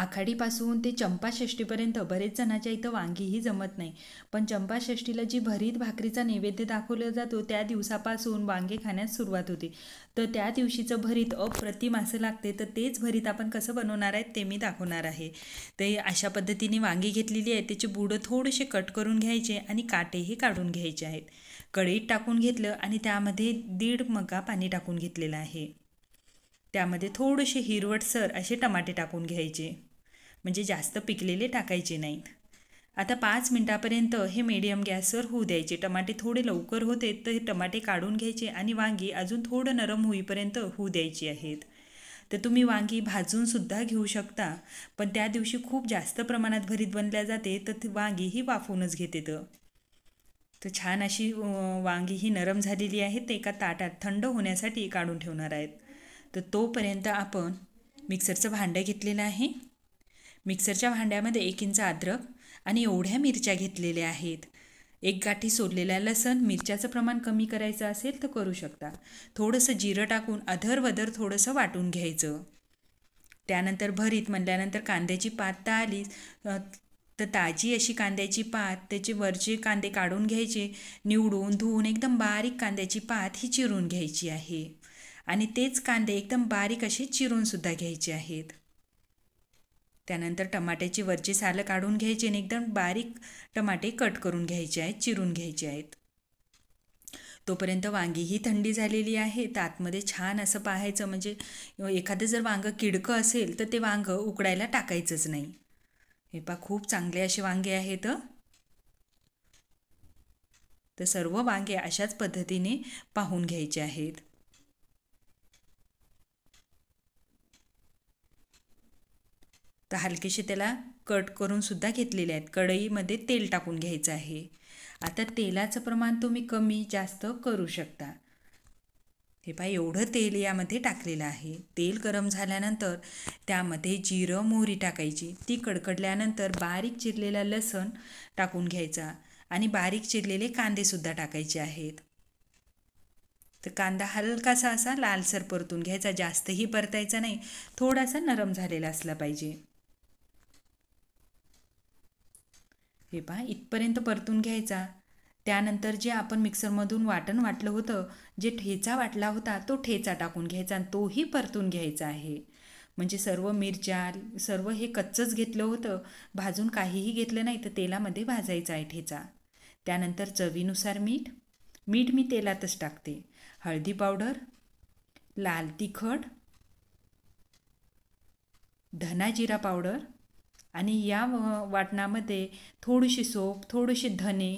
आखाडीपासून ते चंपाषष्टीपर्यंत बरेच जणांच्या इथं वांगीही जमत नाही पण चंपाषष्टीला जी भरीत भाकरीचा नैवेद्य दाखवला जातो त्या दिवसापासून वांगे खाण्यास सुरुवात होते तर त्या दिवशीचं भरीत अप्रतिम असं लागते तर तेच भरीत आपण कसं बनवणार आहे ते मी दाखवणार आहे ते अशा पद्धतीने वांगी घेतलेली आहे त्याचे बुडं थोडेसे कट करून घ्यायचे आणि काटेही काढून घ्यायचे आहेत कढईत टाकून घेतलं आणि त्यामध्ये दीड मगा पाणी टाकून घेतलेलं आहे त्यामध्ये थोडेसे हिरवटसर असे टमाटे टाकून घ्यायचे म्हणजे जास्त पिकलेले टाकायचे नाहीत आता पाच मिनटापर्यंत हे मीडियम गॅसवर होऊ द्यायचे टमाटे थोडे लवकर होते तर हे टमाटे काढून घ्यायचे आणि वांगी अजून थोडं नरम होईपर्यंत होऊ द्यायची आहेत तर तुम्ही वांगी भाजूनसुद्धा घेऊ शकता पण त्या दिवशी खूप जास्त प्रमाणात भरीत बनल्या जाते तर ती वांगी ही वाफूनच घेते तर छान अशी वांगी ही नरम झालेली आहे ते एका ताटात थंड होण्यासाठी काढून ठेवणार आहेत तर तोपर्यंत आपण मिक्सरचं भांडं घेतलेलं आहे मिक्सरच्या भांड्यामध्ये एक इंच अद्रक आणि एवढ्या मिरच्या घेतलेल्या आहेत एक गाठी सोडलेल्या लसण मिरच्याचं प्रमाण कमी करायचं असेल तर करू शकता थोडंसं जिरं टाकून अधरवधर थोडंसं वाटून घ्यायचं त्यानंतर भरीत म्हणल्यानंतर कांद्याची पात तर आली तर ताजी अशी कांद्याची पात त्याचे वरचे कांदे काढून घ्यायचे निवडून धुवून एकदम बारीक कांद्याची पात ही चिरून घ्यायची आहे आणि तेच कांदे एकदम बारीक असे चिरूनसुद्धा घ्यायचे आहेत त्यानंतर टमाट्याची वरची सालं काढून घ्यायची आणि एकदम बारीक टमाटे कट करून घ्यायचे आहेत चिरून घ्यायचे आहेत तोपर्यंत वांगी ही थंडी झालेली आहेत आतमध्ये छान असं पाहायचं म्हणजे एखादं जर वांग किडकं असेल तर ते वांगं उकडायला टाकायचंच नाही हे पा खूप चांगले असे वांगे आहेत तर सर्व वांगे अशाच पद्धतीने पाहून घ्यायचे आहेत तर हलकेशी त्याला कट करूनसुद्धा घेतलेले आहेत कढईमध्ये तेल टाकून घ्यायचं आहे आता तेलाचं प्रमाण तुम्ही कमी जास्त करू शकता हे पहा एवढं तेल यामध्ये टाकलेलं आहे तेल गरम झाल्यानंतर त्यामध्ये जिरं मोहरी टाकायची ती कडकडल्यानंतर बारीक चिरलेला लसण टाकून घ्यायचा आणि बारीक चिरलेले कांदेसुद्धा टाकायचे आहेत तर कांदा हलकासा असा लालसर परतून घ्यायचा जास्तही परतायचा नाही थोडासा नरम झालेला असला पाहिजे हे पहा इथपर्यंत परतून घ्यायचा त्यानंतर जे आपण मिक्सरमधून वाटण वाटलं होतं जे ठेचा वाटला होता तो ठेचा टाकून घ्यायचा आणि तोही परतून घ्यायचा आहे म्हणजे सर्व मिरच्या सर्व हे कच्चंच घेतलं होतं भाजून काहीही घेतलं नाही तर तेलामध्ये भाजायचं आहे ठेचा त्यानंतर चवीनुसार मीठ मीठ मी तेलातच टाकते हळदी पावडर लाल तिखट धना जिरा पावडर आणि या वाटणामध्ये थोडीशी सोप थोडीशी धने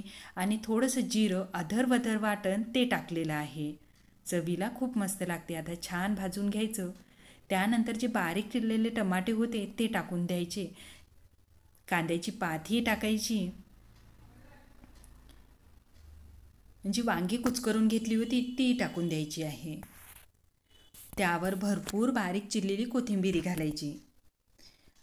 आणि थोडंसं जिरं अधरवधर वाटण ते टाकलेलं आहे चवीला खूप मस्त लागते आता छान भाजून घ्यायचं त्यानंतर जे बारीक चिरलेले टमाटे होते ते टाकून द्यायचे कांद्याची पाथी टाकायची जी वांगी कुचकरून घेतली होती ती टाकून द्यायची आहे त्यावर भरपूर बारीक चिरलेली कोथिंबीरी घालायची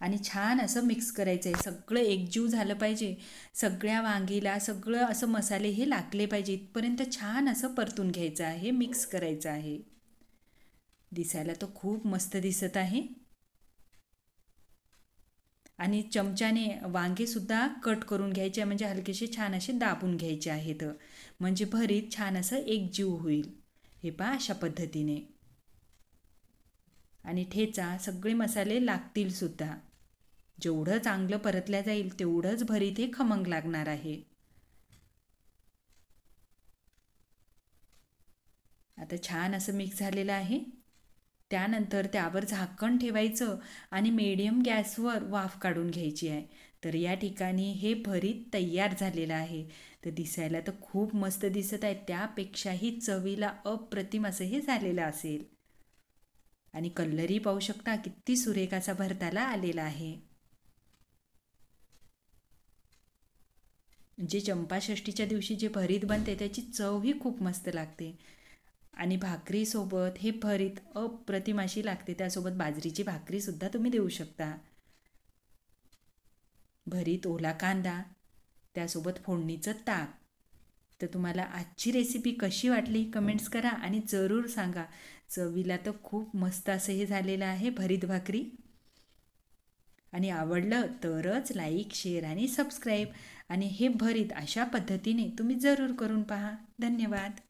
आणि छान असं मिक्स करायचं आहे सगळं एकजीव झालं पाहिजे सगळ्या वांगीला सगळं असं मसाले हे लागले पाहिजे इथपर्यंत छान असं परतून घ्यायचं आहे मिक्स करायचं आहे दिसायला तो खूप मस्त दिसत आहे आणि चमच्याने वांगेसुद्धा कट करून घ्यायचे म्हणजे हलकेसे छान असे दाबून घ्यायचे आहेत म्हणजे भरीत छान असं एकजीव होईल हे पा अशा पद्धतीने आणि ठेचा सगळे मसाले लागतील सुद्धा जेवढं चांगलं परतल्या जाईल तेवढंच भरीत हे खमंग लागणार आहे आता छान असं मिक्स झालेलं आहे त्यानंतर त्यावर झाकण ठेवायचं आणि मीडियम गॅसवर वाफ काढून घ्यायची आहे तर या ठिकाणी हे भरीत तयार झालेलं आहे तर दिसायला तर खूप मस्त दिसत आहे त्यापेक्षाही चवीला अप्रतिम असं हे झालेलं असेल आणि कलरही पाहू शकता किती सुरेखाचा भरताला आलेला आहे जे चंपाषष्टीच्या दिवशी जे भरीत बनते त्याची चवही खूप मस्त लागते आणि भाकरीसोबत हे भरीत अप्रतिमाशी लागते त्यासोबत बाजरीची भाकरीसुद्धा तुम्ही देऊ शकता भरीत ओला कांदा त्यासोबत फोडणीचं ताक तर तुम्हाला आजची रेसिपी कशी वाटली कमेंट्स करा आणि जरूर सांगा चवीला तर खूप मस्त असं हे झालेलं आहे भरीत भाकरी आणि आवडलं तरच लाईक शेअर आणि सबस्क्राईब आणि हे भरीत अशा पद्धतीने तुम्ही जरूर करून पहा धन्यवाद